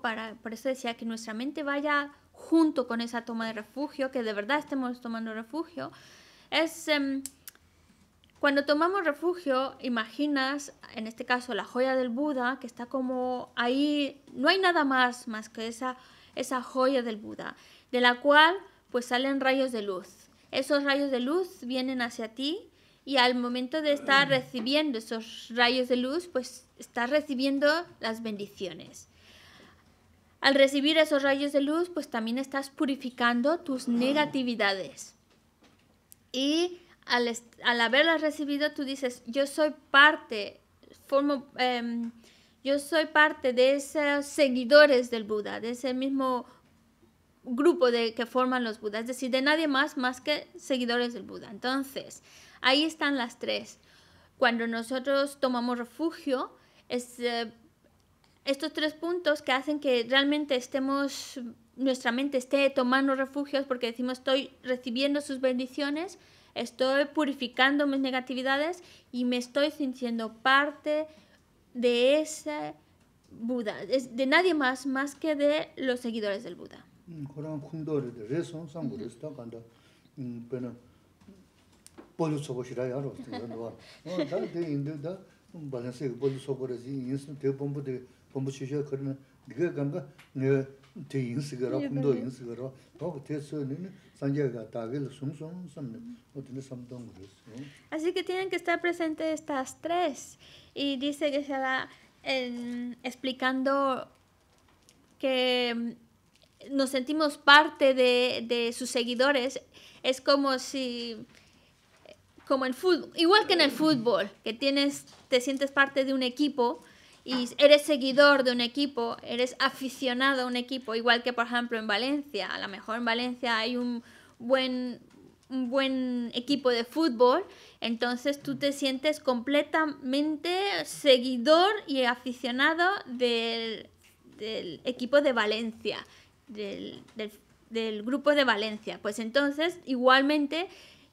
para, por eso decía que nuestra mente vaya junto con esa toma de refugio, que de verdad estemos tomando refugio, es em, cuando tomamos refugio, imaginas, en este caso, la joya del Buda, que está como ahí, no hay nada más más que esa, esa joya del Buda, de la cual pues salen rayos de luz. Esos rayos de luz vienen hacia ti y al momento de estar recibiendo esos rayos de luz, pues estás recibiendo las bendiciones. Al recibir esos rayos de luz, pues también estás purificando tus negatividades. Y al, haberlas recibido, tú dices, yo soy parte, formo, em, yo soy parte de esos seguidores del Buda, de ese mismo grupo de, que forman los Budas, es decir, de nadie más más que seguidores del Buda. Entonces, ahí están las tres. Cuando nosotros tomamos refugio, es, eh, estos tres puntos que hacen que realmente estemos, nuestra mente esté tomando refugios porque decimos estoy recibiendo sus bendiciones, estoy purificando mis negatividades y me estoy sintiendo parte de ese Buda, de nadie más más que de los seguidores del Buda. Mm, Así que tienen que estar presentes estas tres y dice que se en, explicando que mm, nos sentimos parte de, sus seguidores es como si como el fútbol igual que en el fútbol que tienes te sientes parte de un equipo y eres seguidor de un equipo, eres aficionado a un equipo, igual que por ejemplo en Valencia, a lo mejor en Valencia hay un buen, buen equipo de fútbol, entonces tú te sientes completamente seguidor y aficionado del, equipo de Valencia, del, del grupo de Valencia. Pues entonces igualmente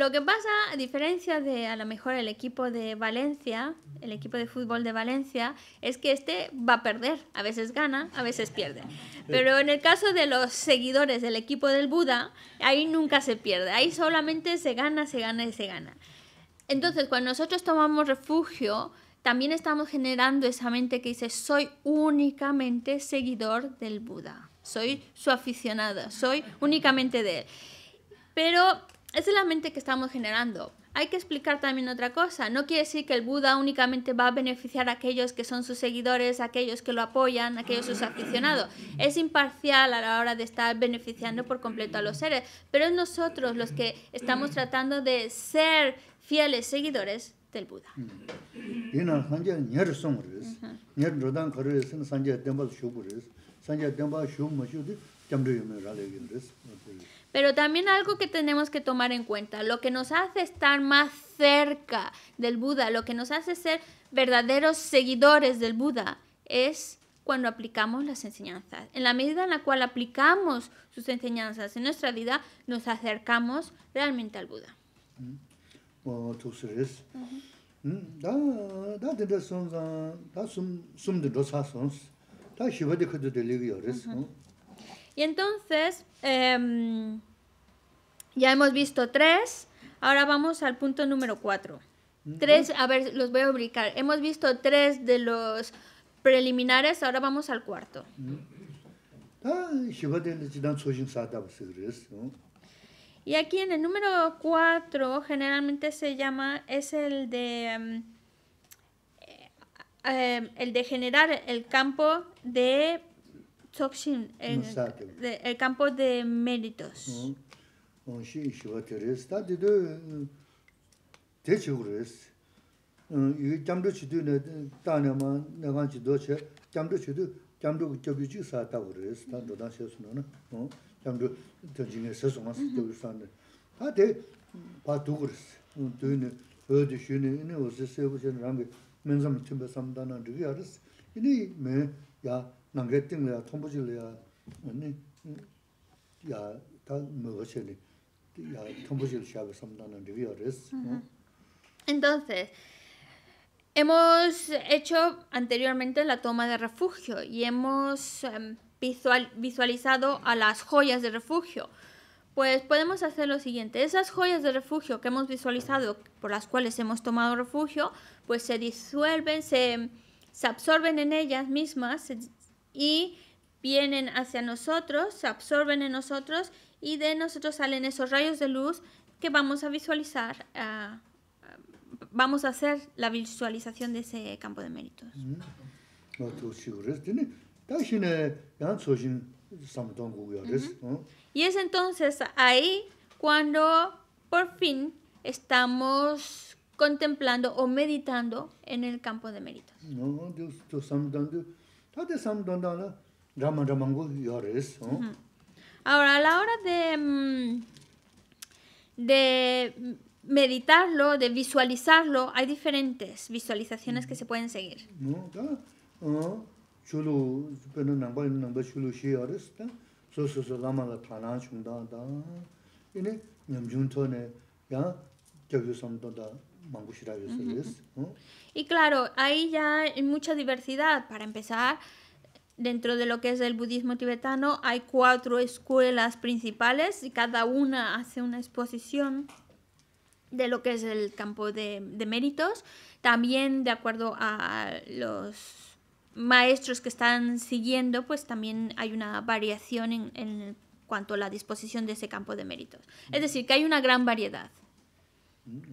Lo que pasa, a diferencia de a lo mejor el equipo de Valencia, el equipo de fútbol de Valencia, es que este va a perder. A veces gana, a veces pierde. Pero en el caso de los seguidores del equipo del Buda, ahí nunca se pierde. Ahí solamente se gana, se gana y se gana. Entonces, cuando nosotros tomamos refugio, también estamos generando esa mente que dice, soy únicamente seguidor del Buda, soy su aficionado, soy únicamente de él. Pero es la mente que estamos generando. Hay que explicar también otra cosa. No quiere decir que el Buda únicamente va a beneficiar a aquellos que son sus seguidores, a aquellos que lo apoyan, a aquellos sus aficionados. Es imparcial a la hora de estar beneficiando por completo a los seres. Pero es nosotros los que estamos tratando de ser fieles seguidores del Buda. Mm. Pero también algo que tenemos que tomar en cuenta, lo que nos hace estar más cerca del Buda, lo que nos hace ser verdaderos seguidores del Buda, es cuando aplicamos las enseñanzas. En la medida en la cual aplicamos sus enseñanzas en nuestra vida, nos acercamos realmente al Buda. Uh y entonces, em, ya hemos visto tres, ahora vamos al punto número cuatro. Tres, a ver, los voy a ubicar. Hemos visto tres de los preliminares, ahora vamos al cuarto. Ah, y aquí en el número cuatro, generalmente se llama, es el de, em, eh, em, el de generar el campo de Tsokshin en el campo de méritos. Mm. Oh, sí, yo te resta de de de chures. Mm, y cambio chido de tanama, nagan chido che, cambio chido, cambio que chido chido sa ta ores, tan do nas eso no, ¿no? Mm, cambio mm-hmm. mm, de dinero se son más de los andes. Ha de pa dures, un tune öde şünü ne o sesi bu şen rambi menzam çimbe samdan adı yarız ini me ya Entonces, hemos hecho anteriormente la toma de refugio y hemos em, visualizado a las joyas de refugio. Pues podemos hacer lo siguiente, esas joyas de refugio que hemos visualizado, por las cuales hemos tomado refugio, pues se disuelven, se, se absorben en ellas mismas, se, y vienen hacia nosotros, se absorben en nosotros y de nosotros salen esos rayos de luz que vamos a visualizar, ah, ah, vamos a hacer la visualización de ese campo de méritos. Mm. Ah, mm-hmm. Y es entonces ahí cuando por fin estamos contemplando o meditando en el campo de méritos tate sam donda la rama ramangu Ahora, a la hora de, mm, de meditarlo, de visualizarlo, hay diferentes visualizaciones que se pueden seguir. No, ah, chulu, pero namba, namba chulu shi yores, ta, so so so lama la tana chunda, da, ine, nyamjun to ne, ya, kyagyu sam donda, y claro, ahí ya hay mucha diversidad. Para empezar, dentro de lo que es el budismo tibetano, hay cuatro escuelas principales y cada una hace una exposición de lo que es el campo de, méritos. También, de acuerdo a los maestros que están siguiendo, pues también hay una variación en, en cuanto a la disposición de ese campo de méritos. Es decir, que hay una gran variedad. Mm,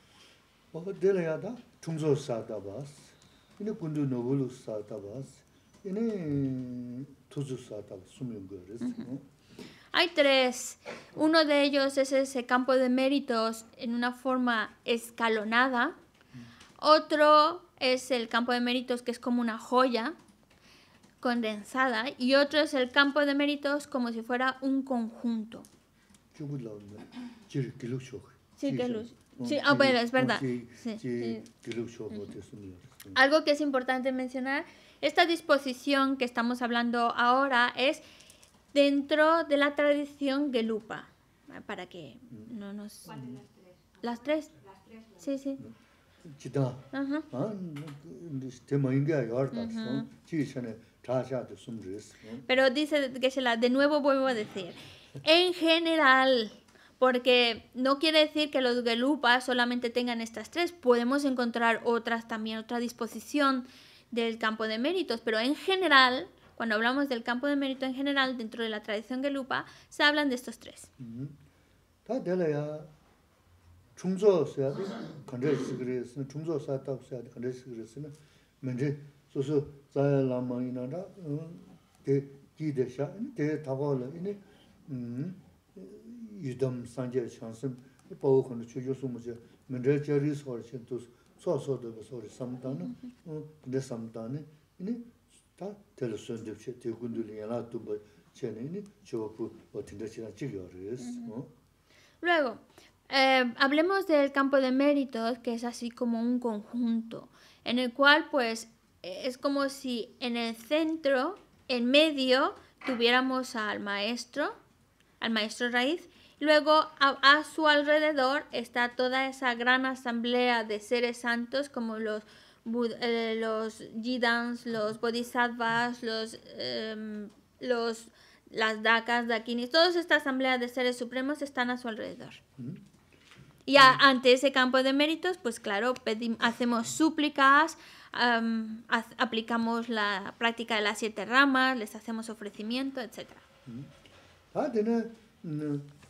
Hay tres. Uno de ellos es ese campo de méritos en una forma escalonada. Otro es el campo de méritos que es como una joya condensada. Y otro es el campo de méritos como si fuera un conjunto. Sí, luz. Sí, ah, bueno, es verdad. Algo que es importante mencionar, esta disposición que estamos hablando ahora es dentro de la tradición gelupa, para que mm. no nos... Las tres. Las tres. Sí, sí. Chita. Pero dice que se la, de nuevo vuelvo a decir, en general, porque no quiere decir que los gelupas solamente tengan estas tres, podemos encontrar otras también, otra disposición del campo de méritos, pero en general, cuando hablamos del campo de mérito en general, dentro de la tradición gelupa, se hablan de estos tres. Mm-hmm yudam sanje chansam pawo khana chujo sumu je mendre chari sor chen tu so so de so re samdan de samdan y ta tel sun de te gundu tu ba che ne o de chira chi luego eh, hablemos del campo de méritos que es así como un conjunto en el cual pues es como si en el centro en medio tuviéramos al maestro al maestro raíz Luego a, su alrededor está toda esa gran asamblea de seres santos como los, eh, los Jidans, los Bodhisattvas, los, em, los, las Dakas, Dakinis. Toda esta asamblea de seres supremos están a su alrededor. Y ante ese campo de méritos, pues claro, hacemos súplicas, em, aplicamos la práctica de las siete ramas, les hacemos ofrecimiento, etc.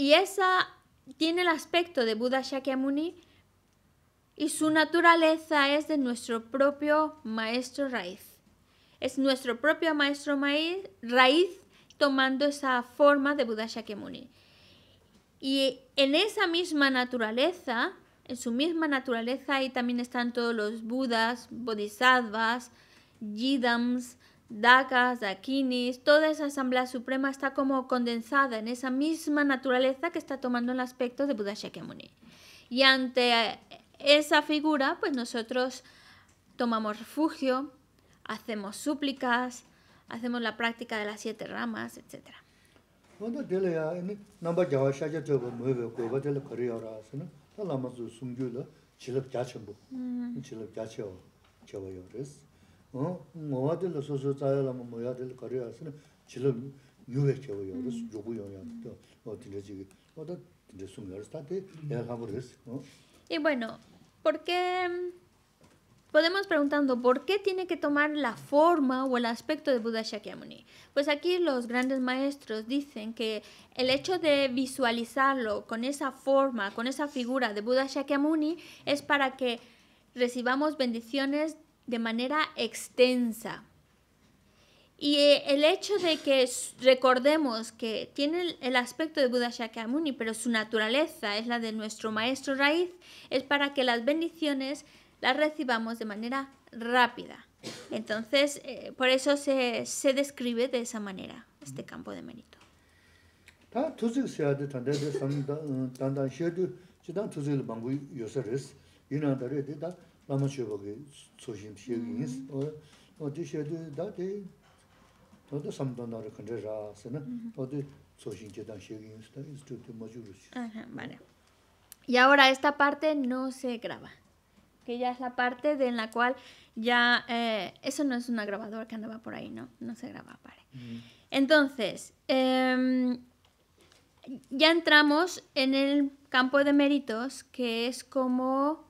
Y esa tiene el aspecto de Buda Shakyamuni y su naturaleza es de nuestro propio maestro raíz. Es nuestro propio maestro maíz, raíz tomando esa forma de Buda Shakyamuni. Y en esa misma naturaleza, en su misma naturaleza, ahí también están todos los Budas, Bodhisattvas, Yidams, Dagas, Dakinis, toda esa asamblea suprema está como condensada en esa misma naturaleza que está tomando el aspecto de Buda Shakyamuni. Y ante esa figura, pues nosotros tomamos refugio, hacemos súplicas, hacemos la práctica de las siete ramas, etc. ¿no? Y bueno, ¿por qué podemos preguntando por qué tiene que tomar la forma o el aspecto de Buda Shakyamuni? Pues aquí los grandes maestros dicen que el hecho de visualizarlo con esa forma, con esa figura de Buda Shakyamuni es para que recibamos bendiciones de manera extensa. Y eh, el hecho de que recordemos que tiene el aspecto de Buda Shakyamuni, pero su naturaleza es la de nuestro maestro raíz, es para que las bendiciones las recibamos de manera rápida. Entonces, eh, por eso se, se, describe de esa manera este campo de mérito vale y ahora esta parte no se graba que ya es la parte de en la cual ya eh, eso no es una grabadora que andaba por ahí no no se graba vale entonces em, ya entramos en el campo de méritos que es como